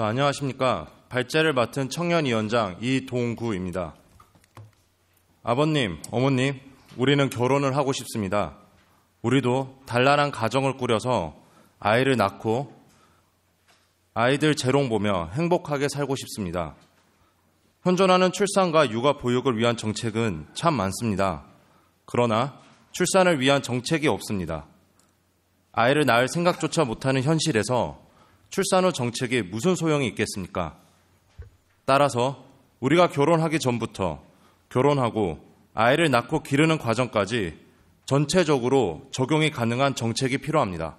어, 안녕하십니까. 발제를 맡은 청년위원장 이동구입니다. 아버님, 어머님, 우리는 결혼을 하고 싶습니다. 우리도 단란한 가정을 꾸려서 아이를 낳고 아이들 재롱 보며 행복하게 살고 싶습니다. 현존하는 출산과 육아 보육을 위한 정책은 참 많습니다. 그러나 출산을 위한 정책이 없습니다. 아이를 낳을 생각조차 못하는 현실에서 출산 후 정책이 무슨 소용이 있겠습니까? 따라서 우리가 결혼하기 전부터 결혼하고 아이를 낳고 기르는 과정까지 전체적으로 적용이 가능한 정책이 필요합니다.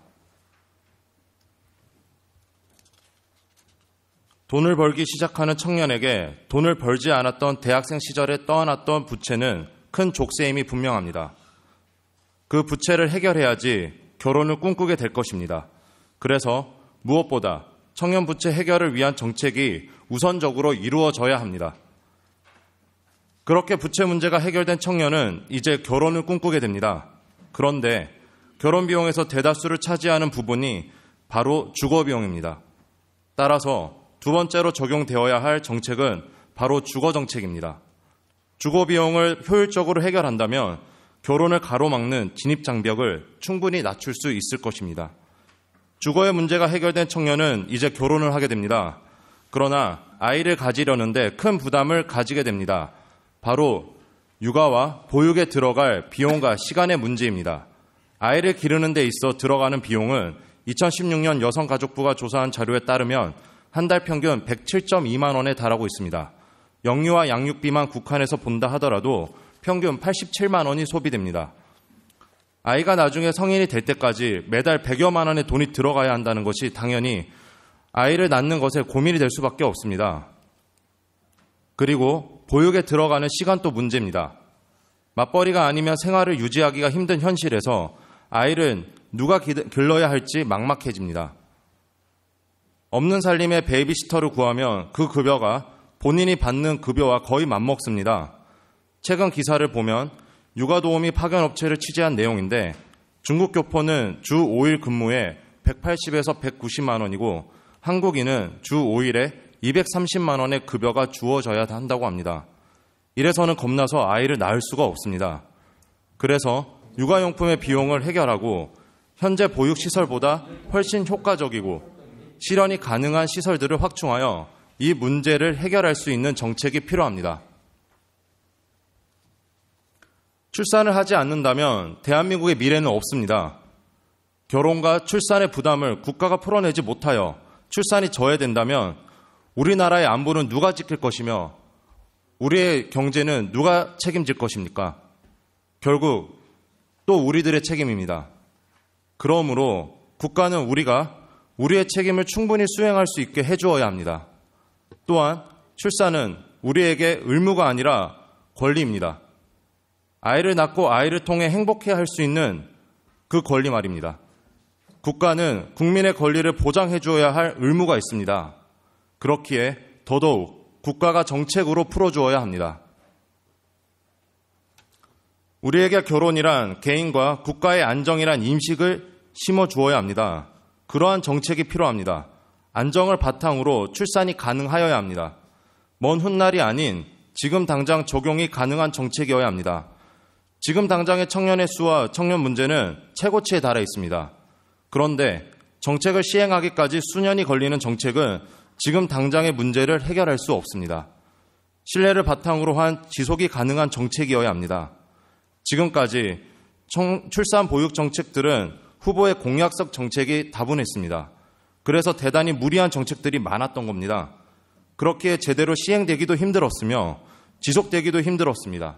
돈을 벌기 시작하는 청년에게 돈을 벌지 않았던 대학생 시절에 떠안았던 부채는 큰 족쇄임이 분명합니다. 그 부채를 해결해야지 결혼을 꿈꾸게 될 것입니다. 그래서 무엇보다 청년 부채 해결을 위한 정책이 우선적으로 이루어져야 합니다. 그렇게 부채 문제가 해결된 청년은 이제 결혼을 꿈꾸게 됩니다. 그런데 결혼 비용에서 대다수를 차지하는 부분이 바로 주거 비용입니다. 따라서 두 번째로 적용되어야 할 정책은 바로 주거 정책입니다. 주거 비용을 효율적으로 해결한다면 결혼을 가로막는 진입 장벽을 충분히 낮출 수 있을 것입니다. 주거의 문제가 해결된 청년은 이제 결혼을 하게 됩니다. 그러나 아이를 가지려는데 큰 부담을 가지게 됩니다. 바로 육아와 보육에 들어갈 비용과 시간의 문제입니다. 아이를 기르는 데 있어 들어가는 비용은 2016년 여성가족부가 조사한 자료에 따르면 한 달 평균 107.2만 원에 달하고 있습니다. 영유아 양육비만 국한에서 본다 하더라도 평균 87만 원이 소비됩니다. 아이가 나중에 성인이 될 때까지 매달 100여만 원의 돈이 들어가야 한다는 것이 당연히 아이를 낳는 것에 고민이 될 수밖에 없습니다. 그리고 보육에 들어가는 시간도 문제입니다. 맞벌이가 아니면 생활을 유지하기가 힘든 현실에서 아이를 누가 길러야 할지 막막해집니다. 없는 살림에 베이비시터를 구하면 그 급여가 본인이 받는 급여와 거의 맞먹습니다. 최근 기사를 보면 육아도우미 파견 업체를 취재한 내용인데 중국 교포는 주 5일 근무에 180에서 190만 원이고 한국인은 주 5일에 230만 원의 급여가 주어져야 한다고 합니다. 이래서는 겁나서 아이를 낳을 수가 없습니다. 그래서 육아용품의 비용을 해결하고 현재 보육시설보다 훨씬 효과적이고 실현이 가능한 시설들을 확충하여 이 문제를 해결할 수 있는 정책이 필요합니다. 출산을 하지 않는다면 대한민국의 미래는 없습니다. 결혼과 출산의 부담을 국가가 풀어내지 못하여 출산이 저해된다면 우리나라의 안보는 누가 지킬 것이며 우리의 경제는 누가 책임질 것입니까? 결국 또 우리들의 책임입니다. 그러므로 국가는 우리가 우리의 책임을 충분히 수행할 수 있게 해주어야 합니다. 또한 출산은 우리에게 의무가 아니라 권리입니다. 아이를 낳고 아이를 통해 행복해 할 수 있는 그 권리 말입니다. 국가는 국민의 권리를 보장해 주어야할 의무가 있습니다. 그렇기에 더더욱 국가가 정책으로 풀어 주어야 합니다. 우리에게 결혼이란 개인과 국가의 안정이란 인식을 심어 주어야 합니다. 그러한 정책이 필요합니다. 안정을 바탕으로 출산이 가능하여야 합니다. 먼 훗날이 아닌 지금 당장 적용이 가능한 정책이어야 합니다. 지금 당장의 청년의 수와 청년 문제는 최고치에 달해 있습니다. 그런데 정책을 시행하기까지 수년이 걸리는 정책은 지금 당장의 문제를 해결할 수 없습니다. 신뢰를 바탕으로 한 지속이 가능한 정책이어야 합니다. 지금까지 청, 출산 보육 정책들은 후보의 공약적 정책이 다분했습니다. 그래서 대단히 무리한 정책들이 많았던 겁니다. 그렇게 제대로 시행되기도 힘들었으며 지속되기도 힘들었습니다.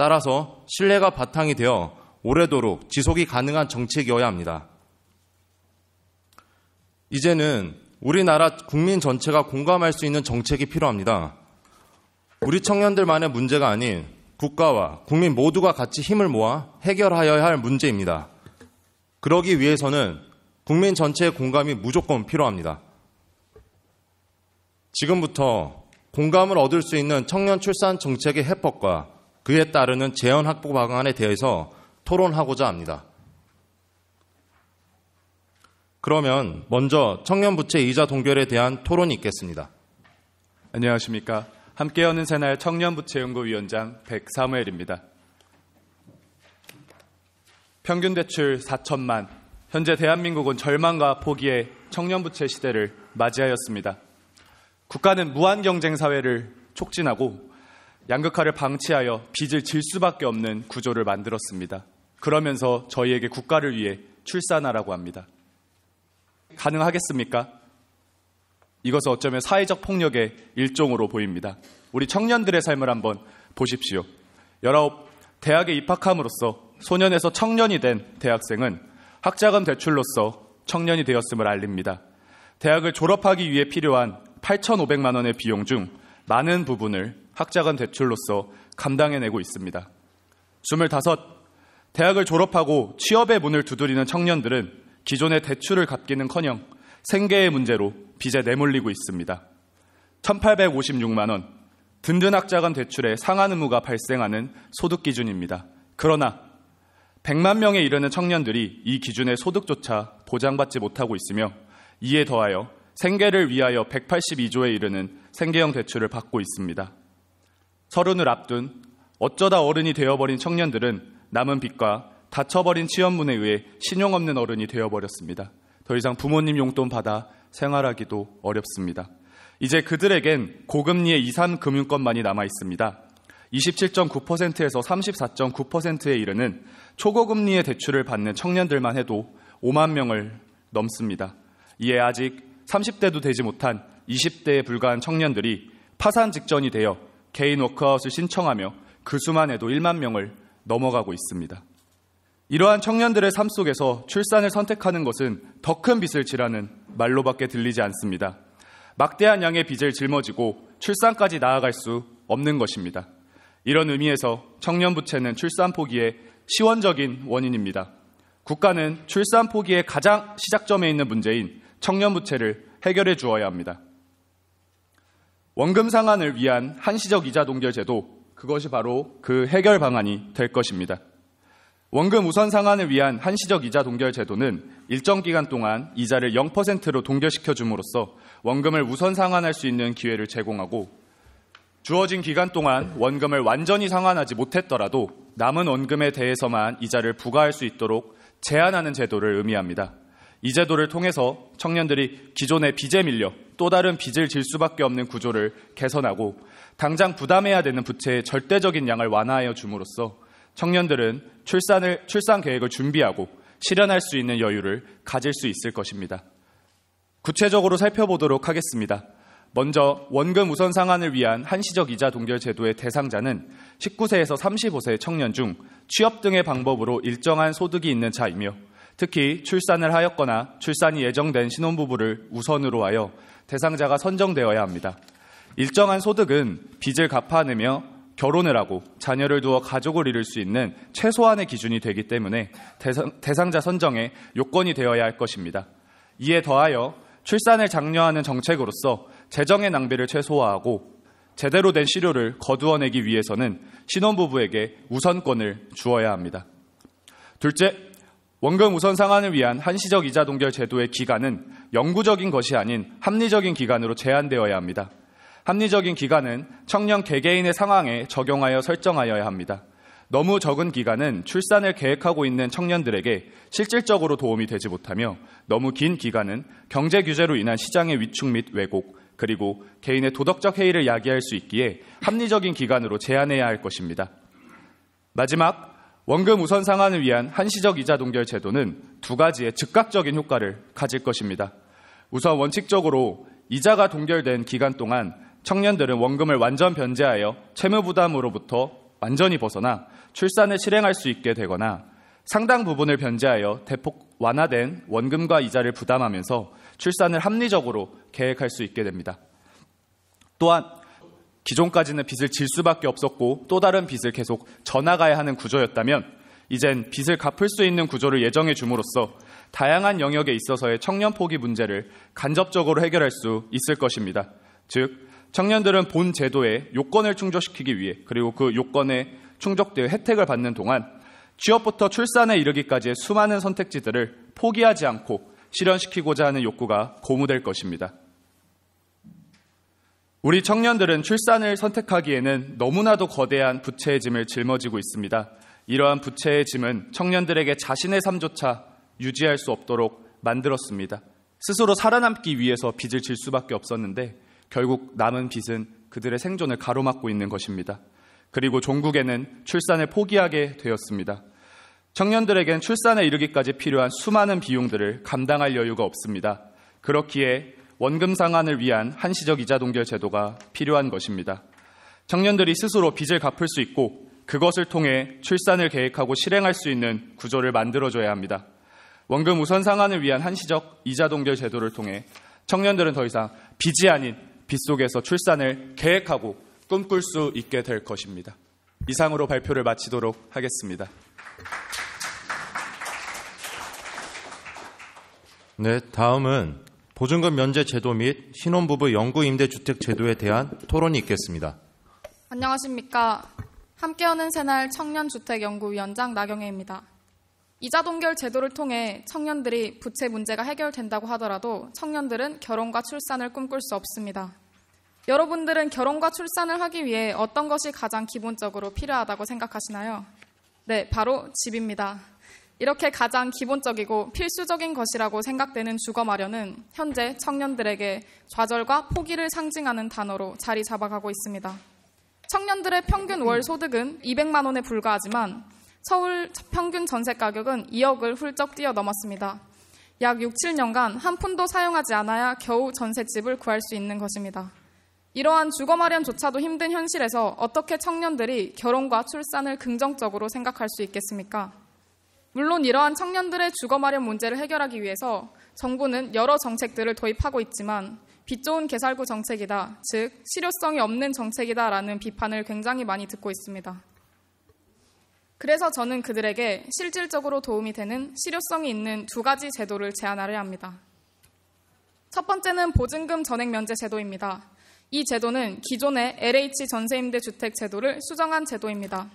따라서 신뢰가 바탕이 되어 오래도록 지속이 가능한 정책이어야 합니다. 이제는 우리나라 국민 전체가 공감할 수 있는 정책이 필요합니다. 우리 청년들만의 문제가 아닌 국가와 국민 모두가 같이 힘을 모아 해결하여야 할 문제입니다. 그러기 위해서는 국민 전체의 공감이 무조건 필요합니다. 지금부터 공감을 얻을 수 있는 청년 출산 정책의 해법과 그에 따르는 재원 확보 방안에 대해서 토론하고자 합니다. 그러면 먼저 청년부채 이자 동결에 대한 토론이 있겠습니다. 안녕하십니까. 함께하는 새날 청년부채연구위원장 백사무엘입니다. 평균 대출 4천만, 현재 대한민국은 절망과 포기의 청년부채 시대를 맞이하였습니다. 국가는 무한 경쟁 사회를 촉진하고 양극화를 방치하여 빚을 질 수밖에 없는 구조를 만들었습니다. 그러면서 저희에게 국가를 위해 출산하라고 합니다. 가능하겠습니까? 이것은 어쩌면 사회적 폭력의 일종으로 보입니다. 우리 청년들의 삶을 한번 보십시오. 19 대학에 입학함으로써 소년에서 청년이 된 대학생은 학자금 대출로서 청년이 되었음을 알립니다. 대학을 졸업하기 위해 필요한 8,500만 원의 비용 중 많은 부분을 학자간 대출로서 감당해내고 있습니다. 25. 대학을 졸업하고 취업의 문을 두드리는 청년들은 기존의 대출을 갚기는커녕 생계의 문제로 빚에 내몰리고 있습니다. 1856만 원, 든든 학자간 대출에 상한 의무가 발생하는 소득 기준입니다. 그러나 100만 명에 이르는 청년들이 이 기준의 소득조차 보장받지 못하고 있으며 이에 더하여 생계를 위하여 182조에 이르는 생계형 대출을 받고 있습니다. 서른을 앞둔 어쩌다 어른이 되어버린 청년들은 남은 빚과 다쳐버린 취업문에 의해 신용 없는 어른이 되어버렸습니다. 더 이상 부모님 용돈 받아 생활하기도 어렵습니다. 이제 그들에겐 고금리의 이산금융권만이 남아 있습니다. 27.9%에서 34.9%에 이르는 초고금리의 대출을 받는 청년들만 해도 5만 명을 넘습니다. 이에 아직 30대도 되지 못한 20대에 불과한 청년들이 파산 직전이 되어 개인 워크아웃을 신청하며 그 수만 해도 1만 명을 넘어가고 있습니다. 이러한 청년들의 삶 속에서 출산을 선택하는 것은 더 큰 빚을 지라는 말로밖에 들리지 않습니다. 막대한 양의 빚을 짊어지고 출산까지 나아갈 수 없는 것입니다. 이런 의미에서 청년 부채는 출산 포기의 시원적인 원인입니다. 국가는 출산 포기의 가장 시작점에 있는 문제인 청년 부채를 해결해 주어야 합니다. 원금 상환을 위한 한시적 이자 동결 제도, 그것이 바로 그 해결 방안이 될 것입니다. 원금 우선 상환을 위한 한시적 이자 동결 제도는 일정 기간 동안 이자를 0%로 동결시켜 줌으로써 원금을 우선 상환할 수 있는 기회를 제공하고 주어진 기간 동안 원금을 완전히 상환하지 못했더라도 남은 원금에 대해서만 이자를 부과할 수 있도록 제한하는 제도를 의미합니다. 이 제도를 통해서 청년들이 기존의 빚에 밀려 또 다른 빚을 질 수밖에 없는 구조를 개선하고 당장 부담해야 되는 부채의 절대적인 양을 완화하여 줌으로써 청년들은 출산을, 출산 계획을 준비하고 실현할 수 있는 여유를 가질 수 있을 것입니다. 구체적으로 살펴보도록 하겠습니다. 먼저 원금 우선 상환을 위한 한시적 이자 동결 제도의 대상자는 19세에서 35세 청년 중 취업 등의 방법으로 일정한 소득이 있는 자이며 특히 출산을 하였거나 출산이 예정된 신혼부부를 우선으로 하여 대상자가 선정되어야 합니다. 일정한 소득은 빚을 갚아내며 결혼을 하고 자녀를 두어 가족을 이룰 수 있는 최소한의 기준이 되기 때문에 대상, 자선정의 요건이 되어야 할 것입니다. 이에 더하여 출산을 장려하는 정책으로서 재정의 낭비를 최소화하고 제대로 된 시료를 거두어내기 위해서는 신혼부부에게 우선권을 주어야 합니다. 둘째, 원금 우선 상환을 위한 한시적 이자 동결 제도의 기간은 영구적인 것이 아닌 합리적인 기간으로 제한되어야 합니다. 합리적인 기간은 청년 개개인의 상황에 적용하여 설정하여야 합니다. 너무 적은 기간은 출산을 계획하고 있는 청년들에게 실질적으로 도움이 되지 못하며 너무 긴 기간은 경제 규제로 인한 시장의 위축 및 왜곡 그리고 개인의 도덕적 해이를 야기할 수 있기에 합리적인 기간으로 제한해야 할 것입니다. 마지막 원금 우선 상환을 위한 한시적 이자 동결 제도는 두 가지의 즉각적인 효과를 가질 것입니다. 우선 원칙적으로 이자가 동결된 기간 동안 청년들은 원금을 완전 변제하여 채무 부담으로부터 완전히 벗어나 출산을 실행할 수 있게 되거나 상당 부분을 변제하여 대폭 완화된 원금과 이자를 부담하면서 출산을 합리적으로 계획할 수 있게 됩니다. 또한 기존까지는 빚을 질 수밖에 없었고 또 다른 빚을 계속 져나가야 하는 구조였다면 이젠 빚을 갚을 수 있는 구조를 예정해 줌으로써 다양한 영역에 있어서의 청년 포기 문제를 간접적으로 해결할 수 있을 것입니다. 즉, 청년들은 본 제도의 요건을 충족시키기 위해 그리고 그 요건에 충족되어 혜택을 받는 동안 취업부터 출산에 이르기까지의 수많은 선택지들을 포기하지 않고 실현시키고자 하는 욕구가 고무될 것입니다. 우리 청년들은 출산을 선택하기에는 너무나도 거대한 부채의 짐을 짊어지고 있습니다. 이러한 부채의 짐은 청년들에게 자신의 삶조차 유지할 수 없도록 만들었습니다. 스스로 살아남기 위해서 빚을 질 수밖에 없었는데 결국 남은 빚은 그들의 생존을 가로막고 있는 것입니다. 그리고 종국에는 출산을 포기하게 되었습니다. 청년들에겐 출산에 이르기까지 필요한 수많은 비용들을 감당할 여유가 없습니다. 그렇기에 원금 상환을 위한 한시적 이자 동결 제도가 필요한 것입니다. 청년들이 스스로 빚을 갚을 수 있고 그것을 통해 출산을 계획하고 실행할 수 있는 구조를 만들어줘야 합니다. 원금 우선 상환을 위한 한시적 이자 동결 제도를 통해 청년들은 더 이상 빚이 아닌 빚 속에서 출산을 계획하고 꿈꿀 수 있게 될 것입니다. 이상으로 발표를 마치도록 하겠습니다. 네, 다음은 보증금 면제 제도 및 신혼부부 영구 임대주택 제도에 대한 토론이 있겠습니다. 안녕하십니까. 함께하는 새날 청년주택연구위원장 나경혜입니다. 이자동결 제도를 통해 청년들이 부채 문제가 해결된다고 하더라도 청년들은 결혼과 출산을 꿈꿀 수 없습니다. 여러분들은 결혼과 출산을 하기 위해 어떤 것이 가장 기본적으로 필요하다고 생각하시나요? 네, 바로 집입니다. 이렇게 가장 기본적이고 필수적인 것이라고 생각되는 주거 마련은 현재 청년들에게 좌절과 포기를 상징하는 단어로 자리 잡아가고 있습니다. 청년들의 평균 월 소득은 200만 원에 불과하지만 서울 평균 전세 가격은 2억을 훌쩍 뛰어넘었습니다. 약 6, 7년간 한 푼도 사용하지 않아야 겨우 전셋집을 구할 수 있는 것입니다. 이러한 주거 마련조차도 힘든 현실에서 어떻게 청년들이 결혼과 출산을 긍정적으로 생각할 수 있겠습니까? 물론 이러한 청년들의 주거 마련 문제를 해결하기 위해서 정부는 여러 정책들을 도입하고 있지만 빚 좋은 개살구 정책이다, 즉 실효성이 없는 정책이다라는 비판을 굉장히 많이 듣고 있습니다. 그래서 저는 그들에게 실질적으로 도움이 되는 실효성이 있는 두 가지 제도를 제안하려 합니다. 첫 번째는 보증금 전액 면제 제도입니다. 이 제도는 기존의 LH 전세임대 주택 제도를 수정한 제도입니다.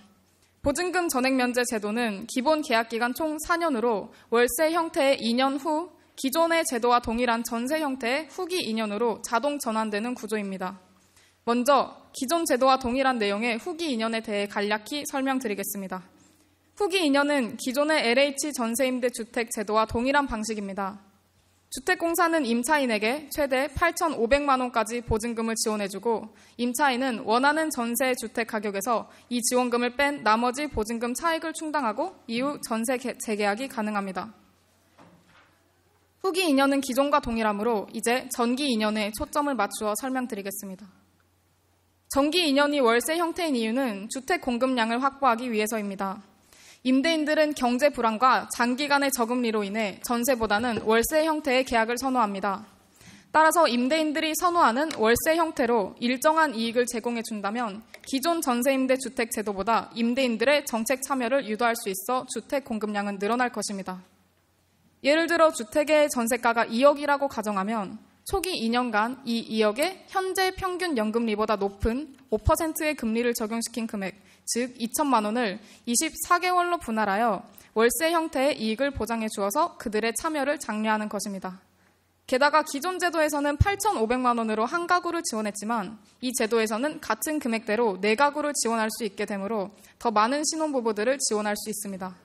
보증금 전액 면제 제도는 기본 계약 기간 총 4년으로 월세 형태의 2년 후 기존의 제도와 동일한 전세 형태의 후기 인연으로 자동 전환되는 구조입니다. 먼저 기존 제도와 동일한 내용의 후기 인연에 대해 간략히 설명드리겠습니다. 후기 인연은 기존의 LH 전세임대 주택 제도와 동일한 방식입니다. 주택공사는 임차인에게 최대 8,500만 원까지 보증금을 지원해주고 임차인은 원하는 전세 주택 가격에서 이 지원금을 뺀 나머지 보증금 차익을 충당하고 이후 전세 재계약이 가능합니다. 후기 인연은 기존과 동일하므로 이제 전기 인연에 초점을 맞추어 설명드리겠습니다. 전기 인연이 월세 형태인 이유는 주택 공급량을 확보하기 위해서입니다. 임대인들은 경제 불안과 장기간의 저금리로 인해 전세보다는 월세 형태의 계약을 선호합니다. 따라서 임대인들이 선호하는 월세 형태로 일정한 이익을 제공해 준다면 기존 전세임대 주택 제도보다 임대인들의 정책 참여를 유도할 수 있어 주택 공급량은 늘어날 것입니다. 예를 들어 주택의 전세가가 2억이라고 가정하면 초기 2년간 이 2억의 현재 평균 연금리보다 높은 5%의 금리를 적용시킨 금액, 즉 2천만 원을 24개월로 분할하여 월세 형태의 이익을 보장해 주어서 그들의 참여를 장려하는 것입니다. 게다가 기존 제도에서는 8,500만 원으로 한 가구를 지원했지만 이 제도에서는 같은 금액대로 네 가구를 지원할 수 있게 되므로 더 많은 신혼부부들을 지원할 수 있습니다.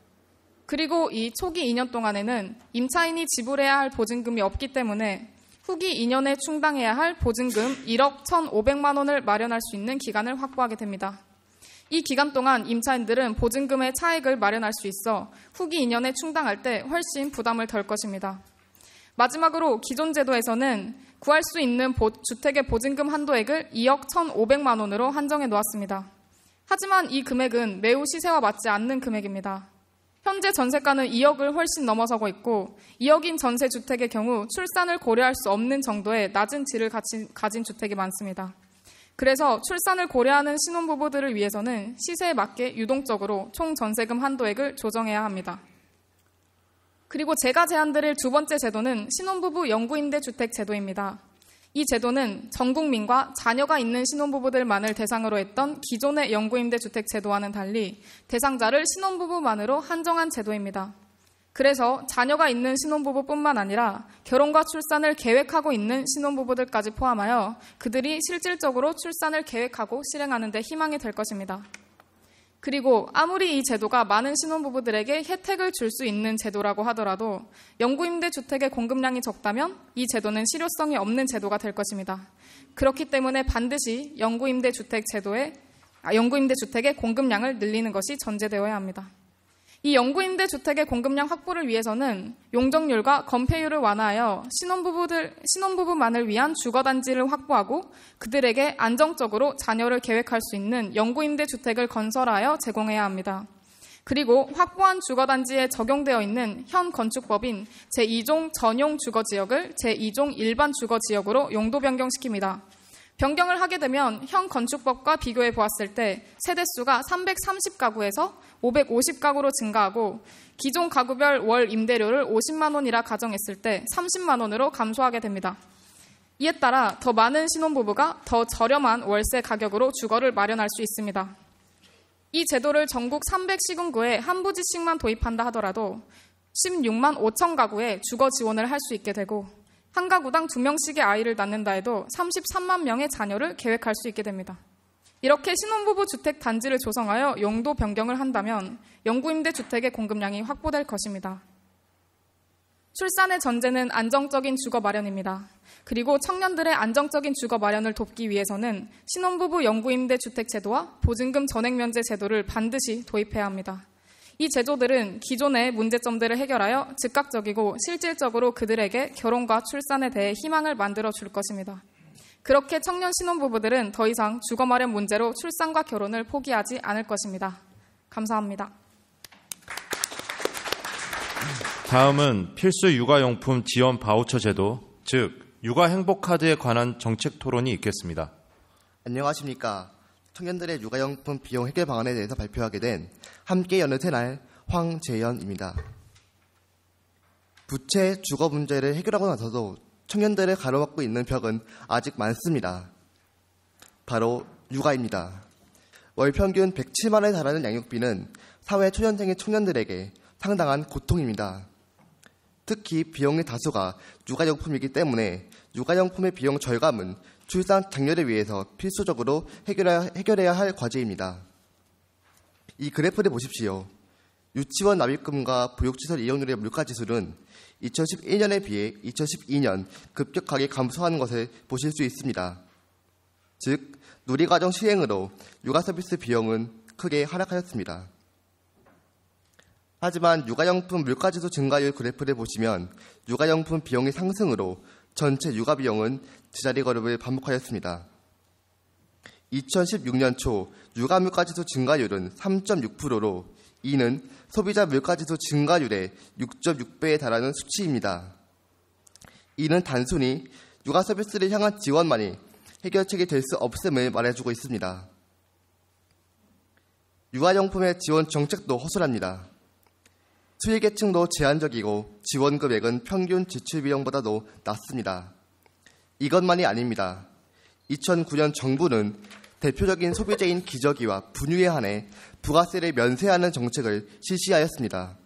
그리고 이 초기 2년 동안에는 임차인이 지불해야 할 보증금이 없기 때문에 후기 2년에 충당해야 할 보증금 1억 1,500만 원을 마련할 수 있는 기간을 확보하게 됩니다. 이 기간 동안 임차인들은 보증금의 차액을 마련할 수 있어 후기 2년에 충당할 때 훨씬 부담을 덜 것입니다. 마지막으로 기존 제도에서는 구할 수 있는 주택의 보증금 한도액을 2억 1,500만 원으로 한정해 놓았습니다. 하지만 이 금액은 매우 시세와 맞지 않는 금액입니다. 현재 전세가는 2억을 훨씬 넘어서고 있고 2억인 전세 주택의 경우 출산을 고려할 수 없는 정도의 낮은 질을 가진, 가진 주택이 많습니다. 그래서 출산을 고려하는 신혼부부들을 위해서는 시세에 맞게 유동적으로 총 전세금 한도액을 조정해야 합니다. 그리고 제가 제안드릴 두 번째 제도는 신혼부부 영구임대주택 제도입니다. 이 제도는 전 국민과 자녀가 있는 신혼부부들만을 대상으로 했던 기존의 영구임대 주택 제도와는 달리 대상자를 신혼부부만으로 한정한 제도입니다. 그래서 자녀가 있는 신혼부부뿐만 아니라 결혼과 출산을 계획하고 있는 신혼부부들까지 포함하여 그들이 실질적으로 출산을 계획하고 실행하는 데 희망이 될 것입니다. 그리고 아무리 이 제도가 많은 신혼부부들에게 혜택을 줄 수 있는 제도라고 하더라도 영구임대 주택의 공급량이 적다면 이 제도는 실효성이 없는 제도가 될 것입니다. 그렇기 때문에 반드시 영구임대 주택 제도의 아, 영구임대 주택의 공급량을 늘리는 것이 전제되어야 합니다. 이 영구임대 주택의 공급량 확보를 위해서는 용적률과 건폐율을 완화하여 신혼부부들, 신혼부부만을 위한 주거단지를 확보하고 그들에게 안정적으로 자녀를 계획할 수 있는 영구임대 주택을 건설하여 제공해야 합니다. 그리고 확보한 주거단지에 적용되어 있는 현 건축법인 제2종 전용 주거지역을 제2종 일반 주거지역으로 용도 변경시킵니다. 변경을 하게 되면 현 건축법과 비교해 보았을 때 세대수가 330가구에서 550가구로 증가하고 기존 가구별 월 임대료를 50만 원이라 가정했을 때 30만 원으로 감소하게 됩니다. 이에 따라 더 많은 신혼부부가 더 저렴한 월세 가격으로 주거를 마련할 수 있습니다. 이 제도를 전국 300시군구에 한 부지씩만 도입한다 하더라도 16만 5천 가구에 주거 지원을 할 수 있게 되고 한 가구당 두명씩의 아이를 낳는다 해도 33만 명의 자녀를 계획할 수 있게 됩니다. 이렇게 신혼부부 주택 단지를 조성하여 용도 변경을 한다면 영구임대 주택의 공급량이 확보될 것입니다. 출산의 전제는 안정적인 주거 마련입니다. 그리고 청년들의 안정적인 주거 마련을 돕기 위해서는 신혼부부 영구임대 주택 제도와 보증금 전액 면제 제도를 반드시 도입해야 합니다. 이 제도들은 기존의 문제점들을 해결하여 즉각적이고 실질적으로 그들에게 결혼과 출산에 대해 희망을 만들어 줄 것입니다. 그렇게 청년 신혼부부들은 더 이상 주거 마련 문제로 출산과 결혼을 포기하지 않을 것입니다. 감사합니다. 다음은 필수 육아용품 지원 바우처 제도, 즉 육아 행복 카드에 관한 정책 토론이 있겠습니다. 안녕하십니까? 청년들의 육아용품 비용 해결 방안에 대해서 발표하게 된 함께 여느 새날 황재현입니다. 부채, 주거 문제를 해결하고 나서도 청년들을 가로막고 있는 벽은 아직 많습니다. 바로 육아입니다. 월 평균 107만 원에 달하는 양육비는 사회 초년생의 청년들에게 상당한 고통입니다. 특히 비용의 다수가 육아용품이기 때문에 육아용품의 비용 절감은 출산 장려를 위해서 필수적으로 해결해야, 해결해야 할 과제입니다. 이 그래프를 보십시오. 유치원 납입금과 보육시설 이용률의 물가지수는 2011년에 비해 2012년 급격하게 감소하는 것을 보실 수 있습니다. 즉, 누리과정 시행으로 육아서비스 비용은 크게 하락하였습니다. 하지만 육아용품 물가지수 증가율 그래프를 보시면 육아용품 비용의 상승으로 전체 육아 비용은 제자리 걸음을 반복하였습니다. 2016년 초 육아 물가지수 증가율은 3.6%로 이는 소비자 물가지수 증가율의 6.6배에 달하는 수치입니다. 이는 단순히 육아 서비스를 향한 지원만이 해결책이 될 수 없음을 말해주고 있습니다. 육아용품의 지원 정책도 허술합니다. 수혜계층도 제한적이고 지원 금액은 평균 지출 비용보다도 낮습니다. 이것만이 아닙니다. 2009년 정부는 대표적인 소비재인 기저귀와 분유에 한해 부가세를 면세하는 정책을 실시하였습니다.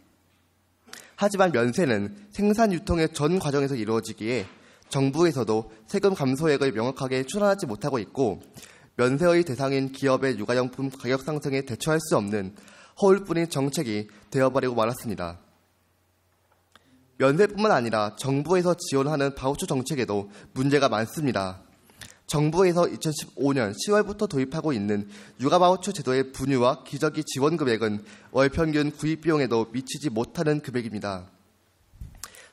하지만 면세는 생산 유통의 전 과정에서 이루어지기에 정부에서도 세금 감소액을 명확하게 추산하지 못하고 있고 면세의 대상인 기업의 육아용품 가격 상승에 대처할 수 없는 허울뿐인 정책이 되어버리고 말았습니다. 면세뿐만 아니라 정부에서 지원하는 바우처 정책에도 문제가 많습니다. 정부에서 2015년 10월부터 도입하고 있는 육아바우처 제도의 분유와 기저귀 지원 금액은 월 평균 구입 비용에도 미치지 못하는 금액입니다.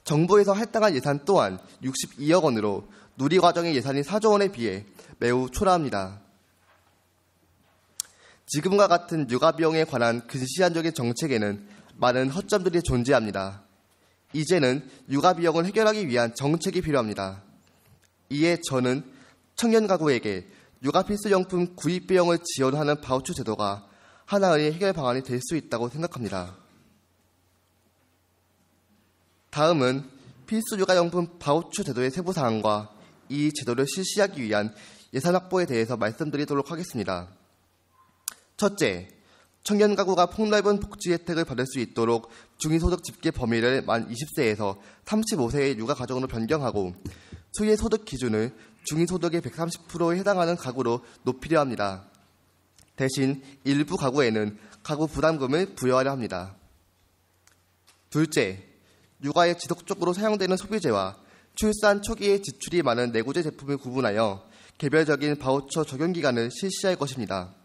정부에서 할당한 예산 또한 62억 원으로 누리과정의 예산이 4조 원에 비해 매우 초라합니다. 지금과 같은 육아 비용에 관한 근시안적인 정책에는 많은 허점들이 존재합니다. 이제는 육아 비용을 해결하기 위한 정책이 필요합니다. 이에 저는 청년 가구에게 육아 필수용품 구입 비용을 지원하는 바우처 제도가 하나의 해결 방안이 될 수 있다고 생각합니다. 다음은 필수 육아용품 바우처 제도의 세부 사항과 이 제도를 실시하기 위한 예산 확보에 대해서 말씀드리도록 하겠습니다. 첫째, 청년 가구가 폭넓은 복지 혜택을 받을 수 있도록 중위소득 집계 범위를 만 20세에서 35세의 육아 가정으로 변경하고 소의 소득 기준을 중위소득의 130%에 해당하는 가구로 높이려 합니다. 대신 일부 가구에는 가구 부담금을 부여하려 합니다. 둘째, 육아에 지속적으로 사용되는 소비재와 출산 초기에 지출이 많은 내구재 제품을 구분하여 개별적인 바우처 적용 기간을 실시할 것입니다.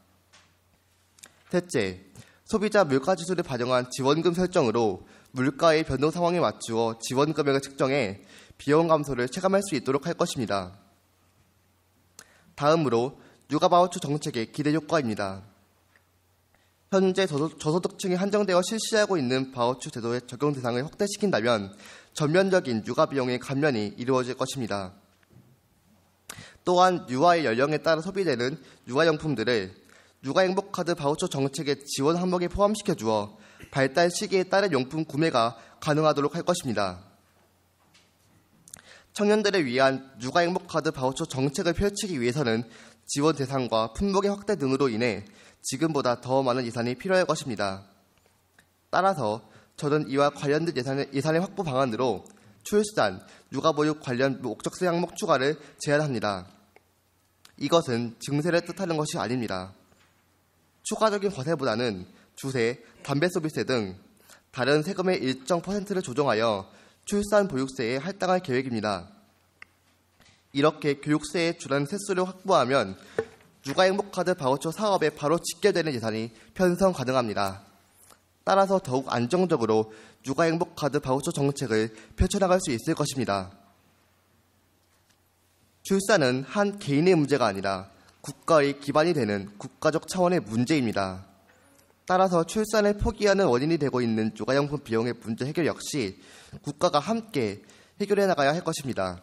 셋째, 소비자 물가지수를 반영한 지원금 설정으로 물가의 변동 상황에 맞추어 지원 금액을 측정해 비용 감소를 체감할 수 있도록 할 것입니다. 다음으로 육아바우처 정책의 기대 효과입니다. 현재 저소득층이 한정되어 실시하고 있는 바우처 제도의 적용 대상을 확대시킨다면 전면적인 육아 비용의 감면이 이루어질 것입니다. 또한 유아의 연령에 따라 소비되는 유아용품들을 육아 행복카드 바우처 정책의 지원 항목에 포함시켜 주어 발달 시기에 따른 용품 구매가 가능하도록 할 것입니다. 청년들을 위한 육아 행복카드 바우처 정책을 펼치기 위해서는 지원 대상과 품목의 확대 등으로 인해 지금보다 더 많은 예산이 필요할 것입니다. 따라서 저는 이와 관련된 예산의, 예산의 확보 방안으로 출산, 육아보육 관련 목적세 항목 추가를 제안합니다. 이것은 증세를 뜻하는 것이 아닙니다. 추가적인 과세보다는 주세, 담배 소비세 등 다른 세금의 일정 퍼센트를 조정하여 출산 보육세에 할당할 계획입니다. 이렇게 교육세에 준한 세수를 확보하면 누가 행복카드 바우처 사업에 바로 직결되는 예산이 편성 가능합니다. 따라서 더욱 안정적으로 누가 행복카드 바우처 정책을 펼쳐나갈 수 있을 것입니다. 출산은 한 개인의 문제가 아니라 국가의 기반이 되는 국가적 차원의 문제입니다. 따라서 출산을 포기하는 원인이 되고 있는 조가용품 비용의 문제 해결 역시 국가가 함께 해결해 나가야 할 것입니다.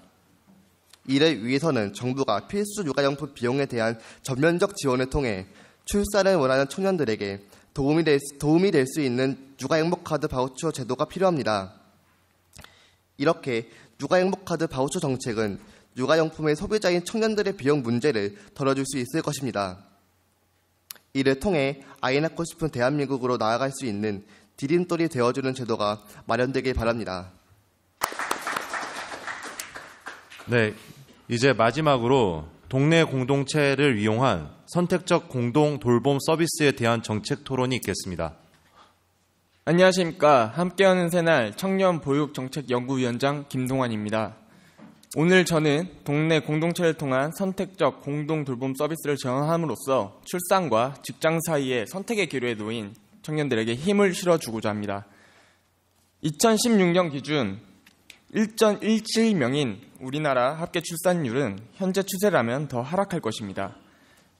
이를 위해서는 정부가 필수 육아용품 비용에 대한 전면적 지원을 통해 출산을 원하는 청년들에게 도움이 될, 도움이 될수 있는 육아행복카드 바우처 제도가 필요합니다. 이렇게 육아행복카드 바우처 정책은 육아용품의 소비자인 청년들의 비용 문제를 덜어줄 수 있을 것입니다. 이를 통해 아이 낳고 싶은 대한민국으로 나아갈 수 있는 디딤돌이 되어주는 제도가 마련되길 바랍니다. 네, 이제 마지막으로 동네 공동체를 이용한 선택적 공동 돌봄 서비스에 대한 정책 토론이 있겠습니다. 안녕하십니까. 함께하는 새날 청년 보육 정책 연구위원장 김동환입니다. 오늘 저는 동네 공동체를 통한 선택적 공동 돌봄 서비스를 제공함으로써 출산과 직장 사이의 선택의 기로에 놓인 청년들에게 힘을 실어주고자 합니다. 2016년 기준 1.17명인 우리나라 합계 출산율은 현재 추세라면 더 하락할 것입니다.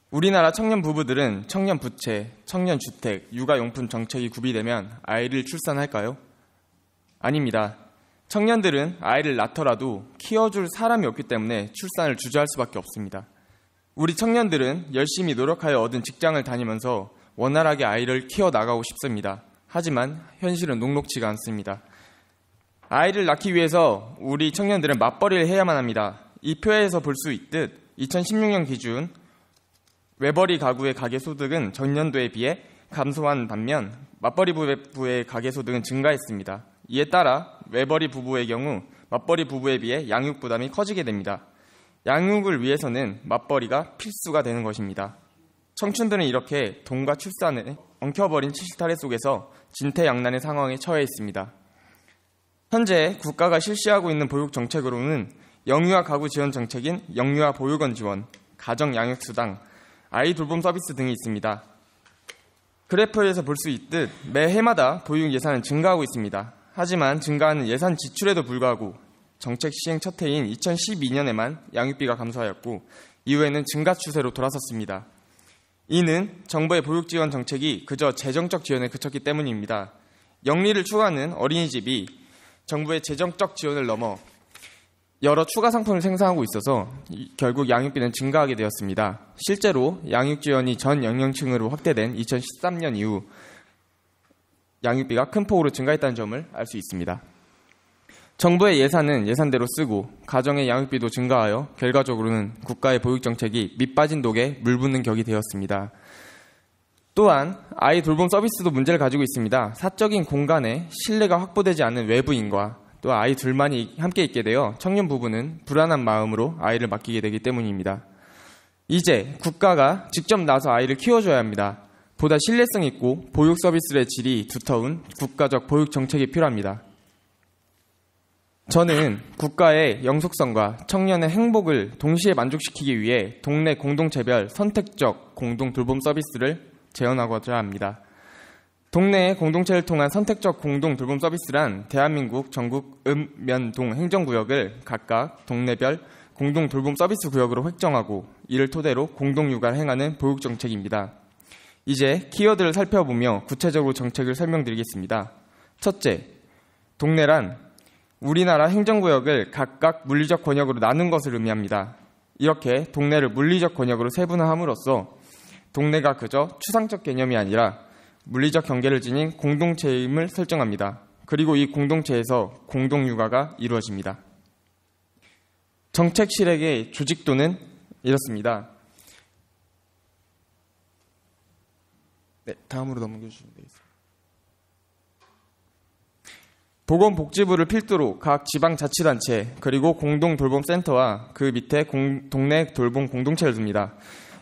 우리나라 청년 부부들은 청년 부채, 청년 주택, 육아용품 정책이 구비되면 아이를 출산할까요? 아닙니다. 청년들은 아이를 낳더라도 키워줄 사람이 없기 때문에 출산을 주저할 수밖에 없습니다. 우리 청년들은 열심히 노력하여 얻은 직장을 다니면서 원활하게 아이를 키워나가고 싶습니다. 하지만 현실은 녹록치가 않습니다. 아이를 낳기 위해서 우리 청년들은 맞벌이를 해야만 합니다. 이 표에서 볼 수 있듯 2016년 기준 외벌이 가구의 가계 소득은 전년도에 비해 감소한 반면 맞벌이 부의 가계 소득은 증가했습니다. 이에 따라 외벌이 부부의 경우 맞벌이 부부에 비해 양육 부담이 커지게 됩니다. 양육을 위해서는 맞벌이가 필수가 되는 것입니다. 청춘들은 이렇게 돈과 출산에 엉켜버린 치실타래 속에서 진퇴양난의 상황에 처해 있습니다. 현재 국가가 실시하고 있는 보육 정책으로는 영유아 가구 지원 정책인 영유아 보육원 지원, 가정 양육 수당, 아이 돌봄 서비스 등이 있습니다. 그래프에서 볼 수 있듯 매 해마다 보육 예산은 증가하고 있습니다. 하지만 증가하는 예산 지출에도 불구하고 정책 시행 첫 해인 2012년에만 양육비가 감소하였고 이후에는 증가 추세로 돌아섰습니다. 이는 정부의 보육 지원 정책이 그저 재정적 지원에 그쳤기 때문입니다. 영리를 추구하는 어린이집이 정부의 재정적 지원을 넘어 여러 추가 상품을 생산하고 있어서 결국 양육비는 증가하게 되었습니다. 실제로 양육 지원이 전 연령층으로 확대된 2013년 이후 양육비가 큰 폭으로 증가했다는 점을 알 수 있습니다. 정부의 예산은 예산대로 쓰고 가정의 양육비도 증가하여 결과적으로는 국가의 보육정책이 밑빠진 독에 물 붓는 격이 되었습니다. 또한 아이 돌봄 서비스도 문제를 가지고 있습니다. 사적인 공간에 신뢰가 확보되지 않은 외부인과 또 아이 둘만이 함께 있게 되어 청년 부부는 불안한 마음으로 아이를 맡기게 되기 때문입니다. 이제 국가가 직접 나서 아이를 키워줘야 합니다. 보다 신뢰성 있고 보육 서비스의 질이 두터운 국가적 보육 정책이 필요합니다. 저는 국가의 영속성과 청년의 행복을 동시에 만족시키기 위해 동네 공동체별 선택적 공동 돌봄 서비스를 재현하고자 합니다. 동네의 공동체를 통한 선택적 공동 돌봄 서비스란 대한민국 전국 읍면동 행정구역을 각각 동네별 공동 돌봄 서비스 구역으로 획정하고 이를 토대로 공동 육아를 행하는 보육 정책입니다. 이제 키워드를 살펴보며 구체적으로 정책을 설명드리겠습니다. 첫째, 동네란 우리나라 행정구역을 각각 물리적 권역으로 나눈 것을 의미합니다. 이렇게 동네를 물리적 권역으로 세분화함으로써 동네가 그저 추상적 개념이 아니라 물리적 경계를 지닌 공동체임을 설정합니다. 그리고 이 공동체에서 공동육아가 이루어집니다. 정책 실행의 조직도는 이렇습니다. 네, 다음으로 넘겨 주시면 되겠습니다. 보건복지부를 필두로 각 지방자치단체 그리고 공동돌봄센터와 그 밑에 공, 동네 돌봄 공동체를 둡니다.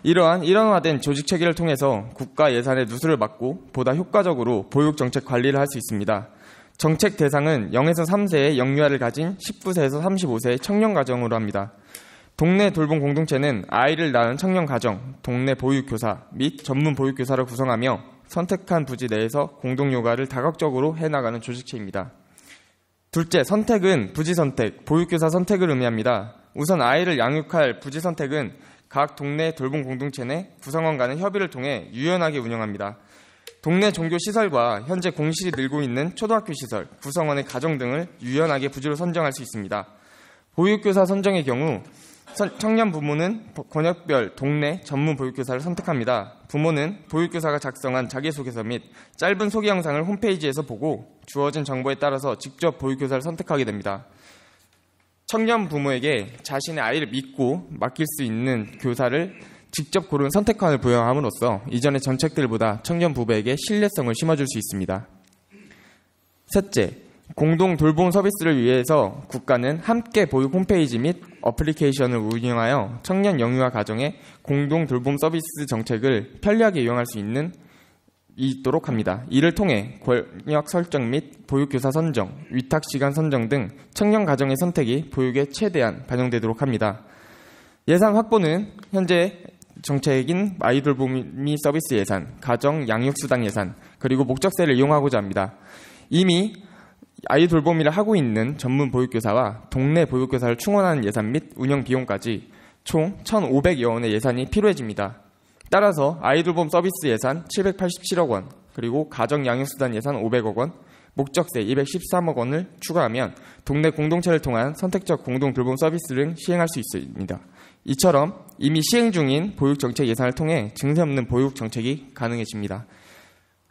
이러한 일원화된 조직 체계를 통해서 국가 예산의 누수를 막고 보다 효과적으로 보육 정책 관리를 할 수 있습니다. 정책 대상은 0에서 3세의 영유아를 가진 19세에서 35세의 청년 가정으로 합니다. 동네 돌봄 공동체는 아이를 낳은 청년 가정, 동네 보육교사 및 전문 보육교사를 구성하며 선택한 부지 내에서 공동 요가를 다각적으로 해나가는 조직체입니다. 둘째, 선택은 부지 선택, 보육교사 선택을 의미합니다. 우선 아이를 양육할 부지 선택은 각 동네 돌봄 공동체 내 구성원 간의 협의를 통해 유연하게 운영합니다. 동네 종교 시설과 현재 공실이 늘고 있는 초등학교 시설, 구성원의 가정 등을 유연하게 부지로 선정할 수 있습니다. 보육교사 선정의 경우 청년 부모는 권역별, 동네, 전문 보육교사를 선택합니다. 부모는 보육교사가 작성한 자기소개서 및 짧은 소개 영상을 홈페이지에서 보고 주어진 정보에 따라서 직접 보육교사를 선택하게 됩니다. 청년 부모에게 자신의 아이를 믿고 맡길 수 있는 교사를 직접 고른 선택권을 부여함으로써 이전의 정책들보다 청년 부부에게 신뢰성을 심어줄 수 있습니다. 셋째, 공동 돌봄 서비스를 위해서 국가는 함께 보육 홈페이지 및 어플리케이션을 운영하여 청년 영유아 가정의 공동 돌봄 서비스 정책을 편리하게 이용할 수 있는 있도록 합니다. 이를 통해 권역 설정 및 보육교사 선정, 위탁 시간 선정 등 청년 가정의 선택이 보육에 최대한 반영되도록 합니다. 예산 확보는 현재 정책인 아이돌 보미 서비스 예산, 가정 양육 수당 예산, 그리고 목적세를 이용하고자 합니다. 이미 아이 돌봄이를 하고 있는 전문 보육교사와 동네 보육교사를 충원하는 예산 및 운영 비용까지 총 1,500여 원의 예산이 필요해집니다. 따라서 아이 돌봄 서비스 예산 787억 원, 그리고 가정 양육수단 예산 500억 원, 목적세 213억 원을 추가하면 동네 공동체를 통한 선택적 공동 돌봄 서비스를 시행할 수 있습니다. 이처럼 이미 시행 중인 보육 정책 예산을 통해 증세 없는 보육 정책이 가능해집니다.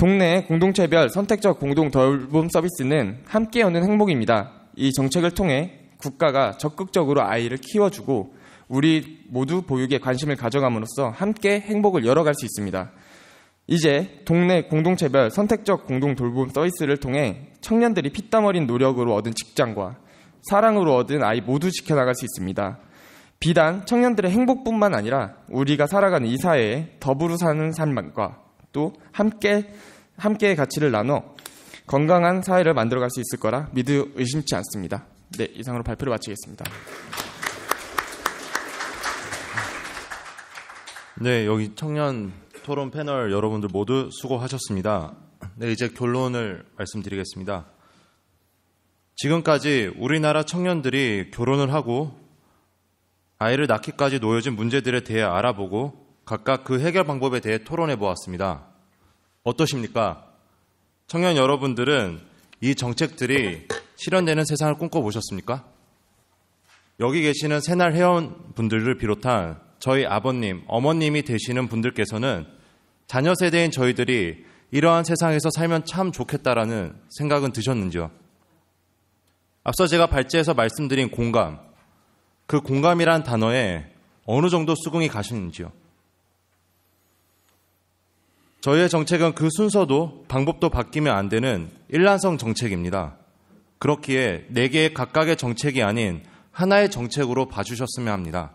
동네 공동체별 선택적 공동 돌봄 서비스는 함께 얻는 행복입니다. 이 정책을 통해 국가가 적극적으로 아이를 키워주고 우리 모두 보육에 관심을 가져감으로써 함께 행복을 열어갈 수 있습니다. 이제 동네 공동체별 선택적 공동 돌봄 서비스를 통해 청년들이 피땀 어린 노력으로 얻은 직장과 사랑으로 얻은 아이 모두 지켜나갈 수 있습니다. 비단 청년들의 행복뿐만 아니라 우리가 살아가는 이 사회에 더불어 사는 삶과 또 함께 함께 가치를 나눠 건강한 사회를 만들어갈 수 있을 거라 믿으 의심치 않습니다. 네, 이상으로 발표를 마치겠습니다. 네, 여기 청년 토론 패널 여러분들 모두 수고하셨습니다. 네, 이제 결론을 말씀드리겠습니다. 지금까지 우리나라 청년들이 결혼을 하고 아이를 낳기까지 놓여진 문제들에 대해 알아보고 각각 그 해결 방법에 대해 토론해 보았습니다. 어떠십니까? 청년 여러분들은 이 정책들이 실현되는 세상을 꿈꿔보셨습니까? 여기 계시는 새날 회원분들을 비롯한 저희 아버님, 어머님이 되시는 분들께서는 자녀 세대인 저희들이 이러한 세상에서 살면 참 좋겠다라는 생각은 드셨는지요? 앞서 제가 발제해서 말씀드린 공감, 그 공감이란 단어에 어느 정도 수긍이 가시는지요? 저희의 정책은 그 순서도 방법도 바뀌면 안 되는 일란성 정책입니다. 그렇기에 네 개의 각각의 정책이 아닌 하나의 정책으로 봐주셨으면 합니다.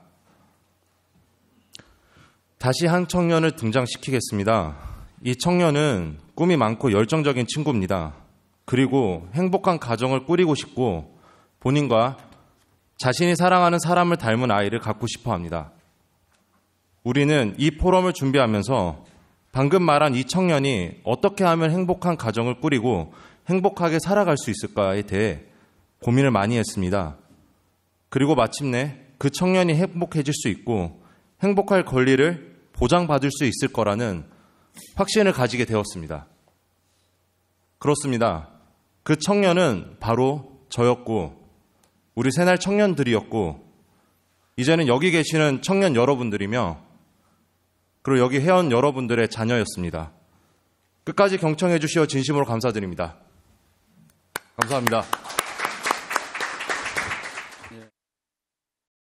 다시 한 청년을 등장시키겠습니다. 이 청년은 꿈이 많고 열정적인 친구입니다. 그리고 행복한 가정을 꾸리고 싶고 본인과 자신이 사랑하는 사람을 닮은 아이를 갖고 싶어 합니다. 우리는 이 포럼을 준비하면서 방금 말한 이 청년이 어떻게 하면 행복한 가정을 꾸리고 행복하게 살아갈 수 있을까에 대해 고민을 많이 했습니다. 그리고 마침내 그 청년이 행복해질 수 있고 행복할 권리를 보장받을 수 있을 거라는 확신을 가지게 되었습니다. 그렇습니다. 그 청년은 바로 저였고 우리 새날 청년들이었고 이제는 여기 계시는 청년 여러분들이며 그리고 여기 회원 여러분들의 자녀였습니다. 끝까지 경청해 주시어 진심으로 감사드립니다. 감사합니다.